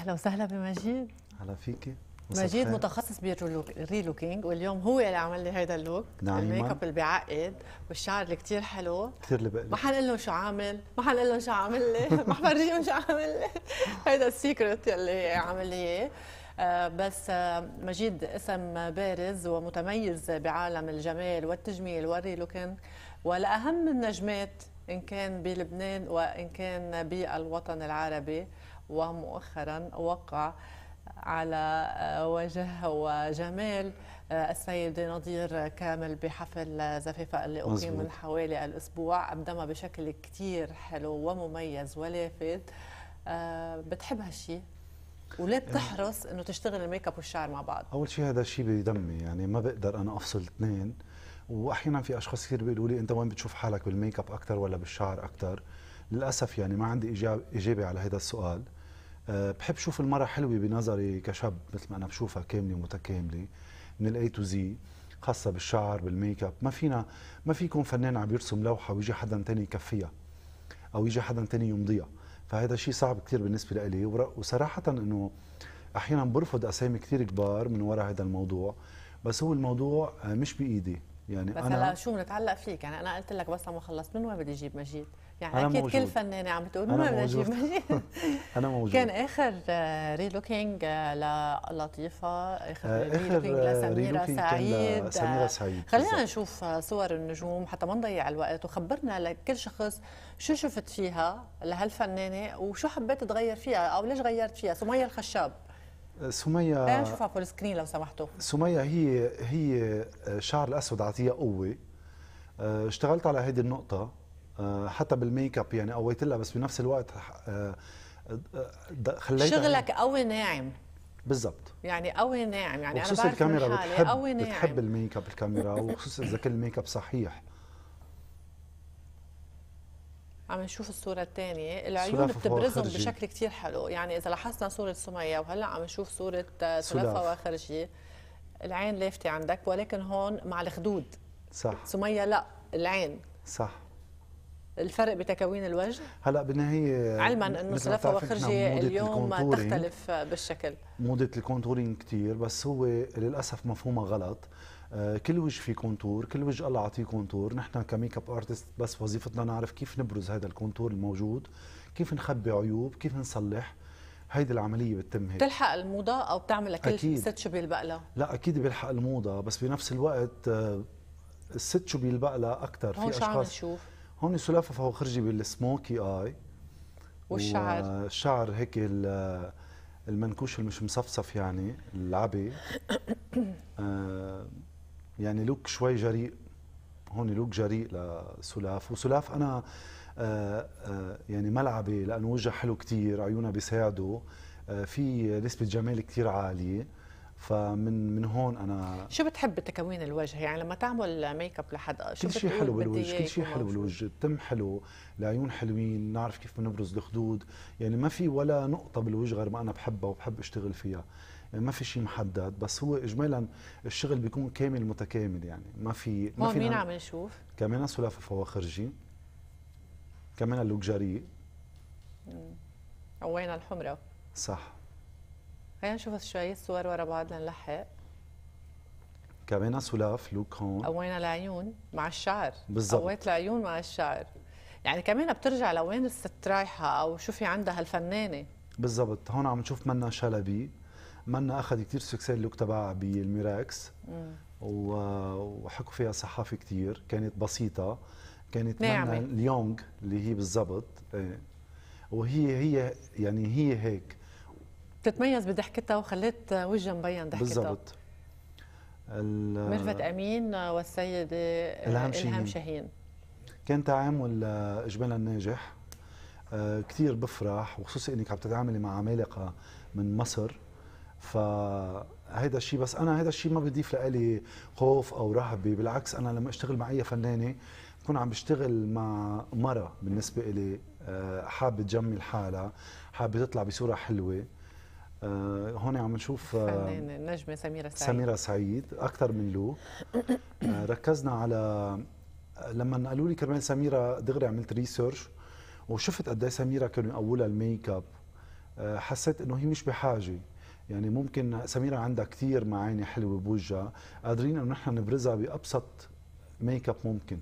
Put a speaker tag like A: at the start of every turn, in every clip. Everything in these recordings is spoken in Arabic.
A: اهلا وسهلا بمجيد
B: اهلا فيكي مجيد خير.
A: متخصص بالريلوكينج واليوم هو اللي عمل لي هذا اللوك نعم الميك اب اللي بيعقد والشعر اللي كثير حلو كثير اللي بقلي. ما حنقول لهم شو عامل ما حنقول لهم شو عامل لي ما حفرجيهم شو عامل لي هذا السيكرت اللي عامل لي اياه آه، بس آه، مجيد اسم بارز ومتميز بعالم الجمال والتجميل والريلوكينج والأهم النجمات إن كان بلبنان وإن كان بالوطن العربي ومؤخرا وقع على وجه وجمال السيد نظير كامل بحفل زفافة اللي أقيم من حوالي الأسبوع أقدمها بشكل كتير حلو ومميز ولافت آه، بتحب هالشيء وليه آه. بتحرص انه تشتغل الميك اب والشعر مع بعض؟
B: اول شيء هذا الشيء بدمي يعني ما بقدر انا افصل اثنين واحيانا في اشخاص كثير بيقولوا لي انت وين بتشوف حالك بالميك اب اكثر ولا بالشعر اكثر؟ للاسف يعني ما عندي اجابه على هذا السؤال أه، بحب شوف المرأة حلوة بنظري كشاب مثل ما أنا بشوفها كاملة ومتكاملة من الاي تو زي خاصة بالشعر بالميك اب ما فينا ما في يكون فنان عم يرسم لوحة ويجي حدا تاني يكفيها أو يجي حدا تاني يمضيها فهذا شيء صعب كثير بالنسبة لي وصراحة أنه أحيانا برفض أسامي كثير كبار من وراء هذا الموضوع بس هو الموضوع آه، مش بإيدي يعني بس أنا هلا
A: شو بنتعلق فيك يعني انا قلت لك بس لما خلصت من وين بدي اجيب مجيد يعني اكيد موجود. كل فنانه عم بتقول من وين بدي اجيب مجيد انا موجود كان اخر ريلوكينج آه، آه، للطيفه اخر, آه، ريلوكينج لسميره سعيد لسميره سعيد خلينا نشوف صور النجوم حتى ما نضيع الوقت وخبرنا لكل شخص شو شفت فيها لهالفنانه وشو حبيت تغير فيها او ليش غيرت فيها سميه الخشاب
B: سمية نشوفها
A: فول سكرين لو سمحتوا
B: سمية هي هي آه، شعر الاسود عطيها قوه آه، اشتغلت على هذه النقطه آه، حتى بالميك اب يعني قويت لها بس بنفس الوقت خليتها يعني شغلك
A: قوي ناعم بالضبط يعني قوي ناعم يعني انا بعرف الكاميرا بتحب قوي ناعم بتحب
B: الميك اب الكاميرا وخصوصا اذا كان الميك اب صحيح
A: عم نشوف الصوره الثانيه العيون بتبرزهم بشكل كثير حلو يعني اذا لاحظنا صوره سميه وهلا عم نشوف صوره آه، سلافه وخرجيه العين لافتة عندك ولكن هون مع الخدود صح سمية لا العين صح الفرق بتكوين الوجه
B: هلا بالنهايه علما انه سلافة وخرجية اليوم تختلف
A: بالشكل
B: موضة الكونتورينج كثير بس هو للاسف مفهومها غلط آه، كل وجه في كونتور كل وجه الله عطيه كونتور نحن كميك اب ارتست بس وظيفتنا نعرف كيف نبرز هذا الكونتور الموجود كيف نخبي عيوب كيف نصلح هيدي العمليه بتتم هيك
A: بتلحق الموضه او بتعمل كل ست شبه البقله
B: لا اكيد بيلحق الموضه بس بنفس الوقت آه، الست شبه البقله اكثر في اشخاص نشوف هون سلافه فهو خرجي بالسموكي اي
A: والشعر
B: الشعر هيك آه، المنكوش اللي مش مصفصف يعني العبي يعني لوك شوي جريء هون لوك جريء لسلاف وسلاف انا آآ آه، آآ آه، يعني ملعبي لانه وجهه حلو كتير عيونها بيساعده آه، في نسبه جمال كتير عاليه فمن من هون انا شو
A: بتحب تكوين الوجه يعني لما تعمل ميك اب لحد شو كل شيء حلو بالوجه كل شيء حلو
B: بالوجه التم حلو العيون حلوين نعرف كيف بنبرز الخدود يعني ما في ولا نقطه بالوجه غير ما انا بحبها وبحب اشتغل فيها ما في شيء محدد بس هو اجمالا الشغل بيكون كامل متكامل يعني ما في ما في مين عم نشوف؟ كمان سلافه فواخرجي كمان اللوكجاريه
A: قوينا الحمرة صح خلينا نشوف شوية صور ورا بعض لنلحق
B: كمان سلاف لوك هون
A: قوينا العيون مع الشعر بالظبط قويت العيون مع الشعر يعني كمان بترجع لوين الست رايحة أو شو في عندها الفنانة
B: بالضبط هون عم نشوف منا شلبي منا اخذ كثير سكسي اللوك تبعها بالميراكس وحكوا فيها صحافي كثير كانت بسيطه كانت منا اليونغ اللي هي بالضبط ايه وهي هي يعني هي هيك
A: بتتميز بضحكتها وخلت وجهها مبين ضحكتها بالضبط ميرفت امين والسيده الهام شاهين, الهام شاهين.
B: كان تعامل اجمالا ناجح آه، كثير بفرح وخصوصي انك عم تتعاملي مع عمالقه من مصر فهيدا الشيء بس انا هيدا الشيء ما بضيف لإلي خوف او رهبه بالعكس انا لما اشتغل مع اي فنانه بكون عم بشتغل مع مرة بالنسبة إلي آه، حابة تجمل حالها حابة تطلع بصورة حلوة آه، هون عم نشوف آه، فنانة
A: نجمه سميرة سعيد سميرة
B: سعيد أكثر من لو ركزنا على لما قالوا لي كرمال سميرة دغري عملت ريسيرش وشفت قد ايه سميرة كانوا يقولوا الميك اب حسيت انه هي مش بحاجة يعني ممكن سميرة عندها كثير معاني حلوة بوجهها قادرين أنه نحن نبرزها بأبسط ميك اب ممكن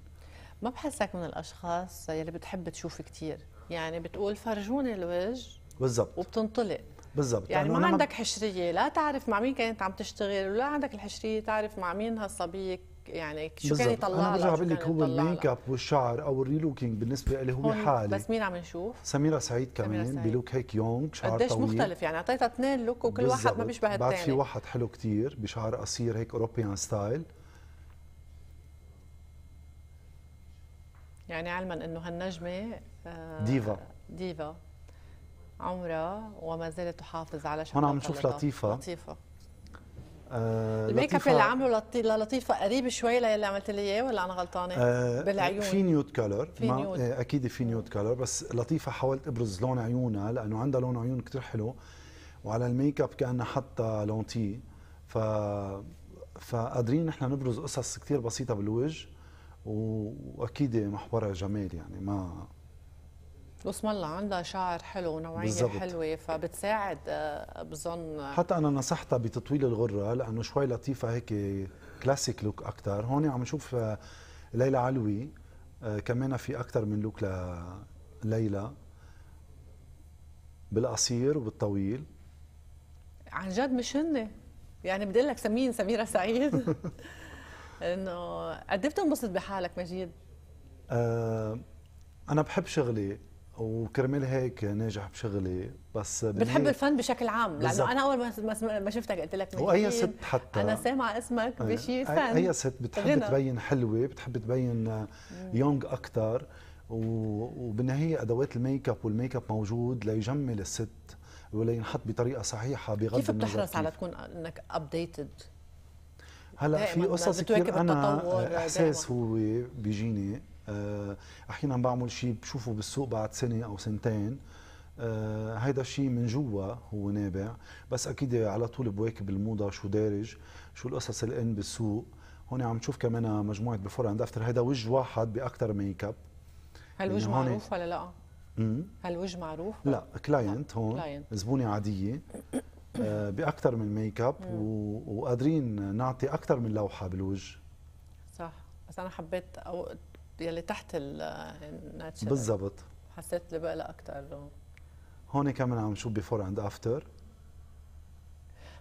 A: ما بحسك من الأشخاص يلي بتحب تشوف كثير يعني بتقول فرجوني الوجه بالضبط وبتنطلق
B: بالضبط يعني ما عندك
A: حشريه لا تعرف مع مين كانت عم تشتغل ولا عندك الحشريه تعرف مع مين هالصبيه يعني شو كان يطلع انا برجع بقول لك هو الميك
B: اب والشعر او الريلوكينج بالنسبه لي هو حالي بس مين عم نشوف؟ سميره سعيد كمان سعيد. بلوك هيك يونغ شعر قديش طويل مختلف
A: يعني اعطيتها اثنين لوك وكل واحد ما بيشبه الثاني بعد في
B: واحد حلو كثير بشعر قصير هيك اوروبيان ستايل
A: يعني علما انه هالنجمه آه ديفا ديفا عمرها وما زالت تحافظ على شعرها هون عم نشوف لطيفه لطيفه آه، الميك اب اللي عامله لطيفه قريب شوي للي عملت لي اياه ولا انا غلطانه آه بالعيون في
B: نيود كلر في نيود. آه، اكيد في نيود كلر بس لطيفه حاولت ابرز لون عيونها لانه عندها لون عيون كثير حلو وعلى الميك اب كانها حاطه لونتي ف فقادرين نحن نبرز قصص كثير بسيطه بالوجه واكيد محورها جمال يعني ما
A: بسم الله عندها شعر حلو ونوعيه بالزبط. حلوه فبتساعد آه، بظن آه. حتى
B: انا نصحتها بتطويل الغره لانه شوي لطيفه هيك كلاسيك لوك اكثر هون عم نشوف آه، ليلى علوي كمان في اكثر من لوك لليلى بالقصير وبالطويل
A: عن جد مش هن يعني بدي لك سمين سميره سعيد انه قد ايه بتنبسط بحالك مجيد؟
B: أه انا بحب شغلي وكرمال هيك ناجح بشغلي بس بتحب الفن
A: بشكل عام لانه انا اول ما شفتك قلت لك واي ست حتى انا سامعه اسمك بشيء فن اي ست بتحب غنى. تبين
B: حلوه بتحب تبين يونغ اكثر وبالنهايه ادوات الميك اب والميك اب موجود ليجمل الست ولا ينحط بطريقه صحيحه بغض النظر كيف بتحرص على
A: تكون انك ابديتد
B: هلا في قصص كثير انا احساس هو بيجيني آه، احيانا بعمل شيء بشوفه بالسوق بعد سنه او سنتين آه، هيدا الشيء من جوا هو نابع بس اكيد على طول بواكب الموضه شو دارج شو القصص الان بالسوق هون عم تشوف كمان مجموعه بفور اند افتر هيدا وجه واحد باكثر ميك اب
A: هل يعني وجه معروف ولا لا؟ امم هل وجه معروف؟ لا
B: كلاينت هون كلاينت. زبونه عاديه آه، باكثر من ميك اب وقادرين نعطي اكثر من لوحه بالوجه
A: صح بس انا حبيت أو يلي تحت الناتشر بالضبط حسيت بقلق اكثر
B: هون كمان عم نشوف بيفور اند افتر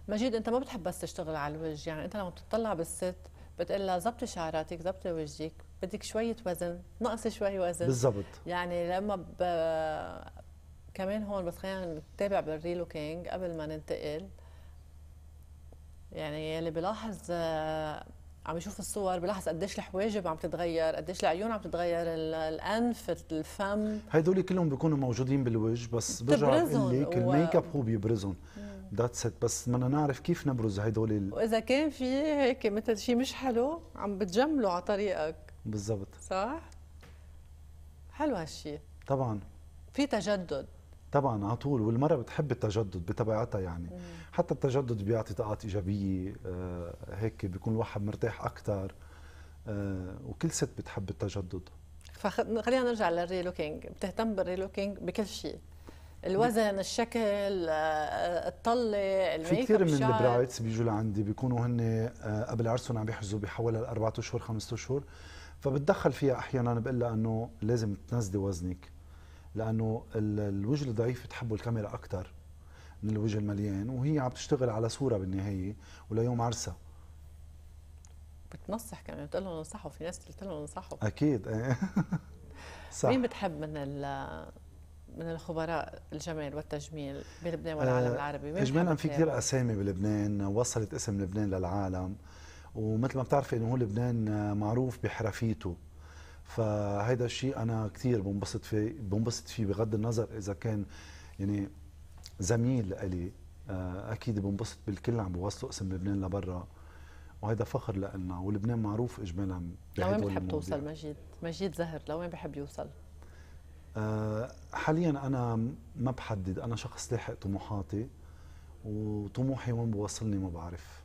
A: مجيد انت ما بتحب بس تشتغل على الوجه يعني انت لما بتطلع بالست بتقول لها ظبطي شعراتك ظبطي وجهك بدك شويه وزن نقص شوي وزن بالضبط يعني لما ب... كمان هون بس خلينا نتابع بالريلوكينج قبل ما ننتقل يعني اللي بلاحظ آه، عم يشوف الصور بلاحظ قديش الحواجب عم تتغير قديش العيون عم تتغير الانف الفم
B: هدول كلهم بيكونوا موجودين بالوجه بس برجع بقول لك الميك اب هو بيبرزهم ذاتس ات بس بدنا نعرف كيف نبرز هدول ال...
A: واذا كان في هيك مثل شيء مش حلو عم بتجمله على طريقك بالضبط صح حلو هالشيء طبعا في تجدد
B: طبعا على طول والمراه بتحب التجدد بطبيعتها يعني مم. حتى التجدد بيعطي طاقات ايجابيه آه، هيك بيكون الواحد مرتاح اكثر آه، وكل ست بتحب التجدد
A: فخلينا نرجع للريلوكينج بتهتم بالريلوكينج بكل شيء الوزن الشكل آه، الطله في كثير من البرايتس
B: بيجوا لعندي بيكونوا هن قبل عرسهم عم بيحجزوا بحوالي الاربع اشهر خمس اشهر فبتدخل فيها احيانا بقول لها انه لازم تنزلي وزنك لانه الوجه الضعيف بتحبه الكاميرا اكثر من الوجه المليان وهي عم تشتغل على صوره بالنهايه وليوم عرسها
A: بتنصح كمان بتقول لهم انصحوا في ناس قلت لهم انصحوا
B: اكيد إيه.
A: صح مين بتحب من من الخبراء الجمال والتجميل بلبنان والعالم آه، العربي اجمالا في كثير
B: اسامي بلبنان وصلت اسم لبنان للعالم ومثل ما بتعرفي انه هو لبنان معروف بحرفيته فهيدا الشيء انا كثير بنبسط فيه بنبسط فيه بغض النظر اذا كان يعني زميل لي آه، اكيد بنبسط بالكل اللي عم بوصلوا اسم لبنان لبرا وهذا فخر لنا ولبنان معروف اجمالا لوين بتحب توصل
A: مجيد؟ مجيد زهر لوين بحب يوصل؟
B: آه، حاليا انا ما بحدد انا شخص لاحق طموحاتي وطموحي وين بوصلني ما بعرف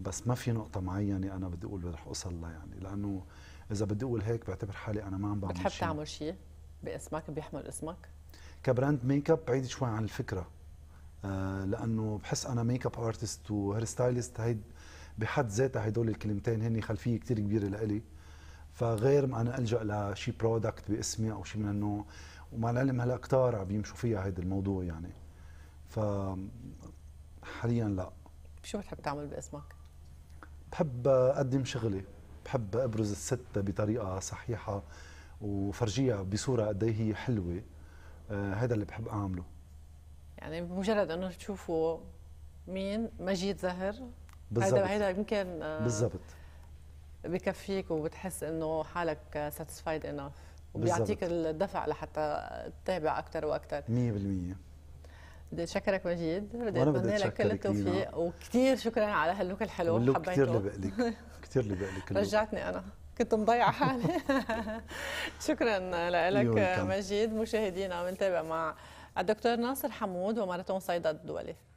B: بس ما في نقطة معينة أنا بدي أقول رح أوصل لها يعني لأنه اذا بدي اقول هيك بعتبر حالي انا ما عم بعمل شيء بتحب تعمل
A: شيء باسمك بيحمل اسمك
B: كبراند ميك اب بعيد شوي عن الفكره آه لانه بحس انا ميك اب ارتست وهير ستايلست هيد بحد ذاتها هدول الكلمتين هن خلفيه كثير كبيره لإلي فغير ما انا الجا لشي برودكت باسمي او شيء من النوع ومع العلم هلا كتار عم يمشوا فيها هيدا الموضوع يعني ف حاليا لا
A: شو بتحب تعمل باسمك؟
B: بحب اقدم شغلي بحب ابرز الست بطريقه صحيحه وفرجيها بصوره قد إيه هي حلوه هذا آه، اللي بحب اعمله
A: يعني مجرد انه تشوفوا مين مجيد زهر
B: بالضبط هذا
A: يمكن آه، بالضبط بكفيك وبتحس انه حالك ساتيسفايد انف وبيعطيك الدفع لحتى تتابع اكثر واكثر 100% بدي اشكرك مجيد بدي اتمنى لك كل التوفيق وكثير شكرا على هاللوك الحلو حبيته كثير لبقلك
B: كثير لبقلك رجعتني
A: انا كنت مضيعه حالي شكرا لك مجيد مشاهدينا بنتابع مع الدكتور ناصر حمود وماراثون صيدا الدولي